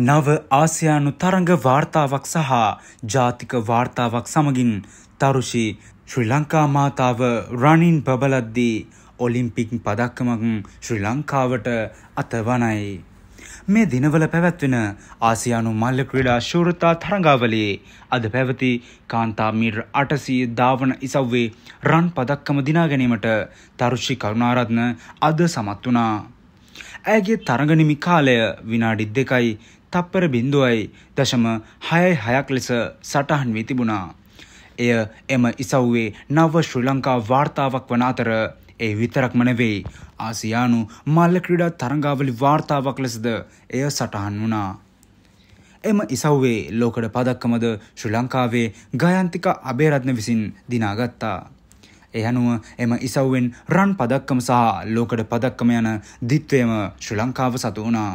නව ආසියානු තරඟ වාර්තාවක් සහ ජාතික වාර්තාවක් සමගින් තරුෂි ශ්‍රී ලංකා මාතාව රනින් බබලද්දී ඔලිම්පික් පදක්කමකින් ශ්‍රී ලංකාවට අතවනයි. මේ දිනවල පැවැත්වෙන ආසියානු මල්ල ක්‍රීඩා ශූරතා තරඟාවලේ අද පැවති කාන්තාමීර් අටසී දාවන ඉසව්වේ රන් පදක්කම දිනාගැනීමට තරුෂි කරුණාරත්න අද සමත් වනා. ඇගේ තරගනිමි කාලය විනාඩි දෙකයි තප්පර බින්දුවයි දශම හයයි හයක් ලෙස සටහන් වී තිබුණා. එය එම ඉසව්වේ නව ශ්‍රී ලංකා වාර්තාවක් වන අතර ඒ විතරක්ම නෙවෙයි ආසියානු මල්ල ක්‍රීඩා තරංගාවලි වාර්තාවක් ලෙසද එය සටහන් වුණා. එම ඉසව්වේ ලෝකඩ පදක්කමද ශ්‍රී ලංකාවේ ගයන්තික අබේරත්න විසින් දිනාගත්තා. එහැනුව එම ඉසව්වෙන් රන් පදක්කම සහ ලෝකට පදක්කම යන දිත්වයම ශ්‍රී ලංකාව සතු වනා.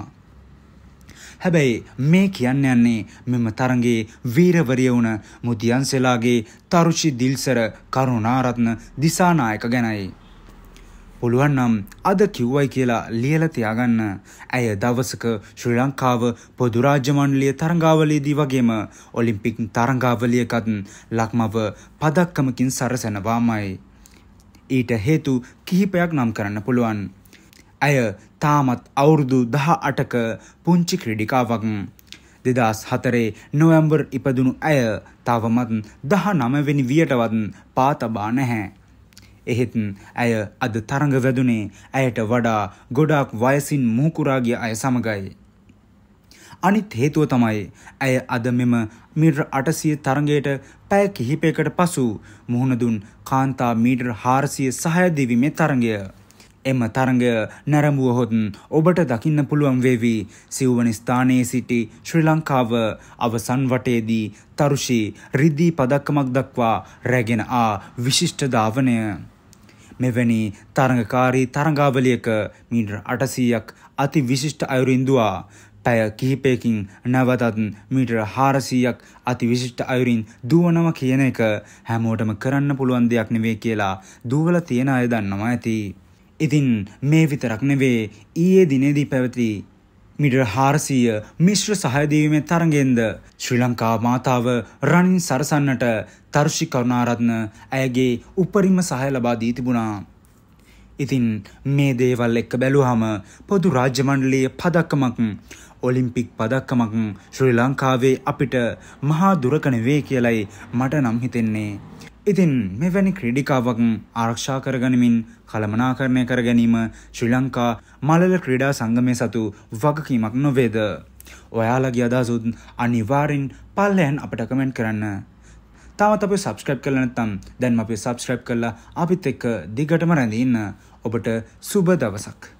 හැබැයි මේ කියන්න යන්නේ මෙම තරගේ වීරවරිය වුණ මුදියන්සෙලාගේ තරුෂි දිල්සර කරුණාරත්න දිසානායක ගැනයි. පුළුවන්නම් අද කිව්වයි කියලා ලියල තියාගන්න. ඇය දවසක ශ්‍රී ලංකාව පොදුරාජමණ්ඩලිය තරංගාවලයේදී වගේම ඔලිම්පික් තරංගාවලියකත් ලක්මව පදක්කමකින් සරසනවාමයි. ඊට හේතු කිහිපයක් නම් කරන්න පුළුවන්. ඇය තාමත් අවුරුදු දහ අටක පුංචි ක්‍රඩිකාවක්. දෙදස් හතරේ නොවැම්බර් ඉපදුණු ඇය තවමත් දහ නමවෙනි වියටවත් පාතබා නැහැ. එහෙත් ඇය අද තරඟ වැදුනේ ඇයට වඩා ගොඩාක් වයසින් මූකුරාගිය අය සමඟයි. අනිත් හේතුව තමයි ඇය අද මෙම මිර් අටසිය තරගයට පැය කිහිපයකට පසු මුහුණදුන් කාන්තා මීටර් හාරසිය සහයදිවීමේ තරගය. එම තරගය නැරඹුවහොතුන් ඔබට දකින්න පුළුවන් වේවි සිව්වනි ස්ථානයේ සිටි ශ්‍රී ලංකාව අවසන් වටයේදී තරුෂි රිද්දී පදක්කමක් දක්වා රැගෙන ආ විශිෂ්ට ධාවනය. මෙවැනි තරඟකාරී තරඟාවලියක මීටර් අටසීයක් අති විශිෂ්ට අයුරින්දවා පැය කිහිපයකින් නැවතත් මීටර හාරසීයක් අති විශිෂ්ට අයුරින් දුවනව කියන එක හැමෝටම කරන්න පුළුවන් දෙයක් නෙවේ කියලා දුවල තියෙන අය දන්නවා ඇති. ඉතින් මේ විතරක් නෙවේ ඊයේ දිනේදී පැවති මිටර හාරසීය මිශ්‍ර සහයදීවීමේ තරගෙන්ද ශ්‍රී ලංකා මාතාව රනින් සරසන්නට තර්ෂි කරුණාරත්න ඇයගේ උපරිම සහය ලබා දී තිබුණා. ඉතින් මේ දේවල් එක්ක බැලුවහම පොදු රාජ්‍යමණ්ඩලයේ පදක්කමක් ඔලිම්පික් පදක්කමක් ශ්‍රී ලංකාවේ අපිට මහා දුරකන වේ කියලයි මට නම් හිතෙන්නේ. ඉතින් මෙවැනි ක්‍රඩිකාවක් ආරක්ෂා කරගනිමින් කළමනාකරණය කර ගැනීම ශ්‍රී ලංකා මලල ක්‍රීඩා සංගමය සතු වගකීමක් නොවේද. ඔයාලගේ අදසුත් අනිවාරෙන් පල්ලයන් අපට කමෙන්ට් කරන්න. තාවත් අප සබස්ක්‍රප් කරලනත්තම් දැන් අපේ සබස්ක්‍රප් කරලා අපිත් එක්ක දිගටම රැඳන්න ඔබට සුබ දවසක්.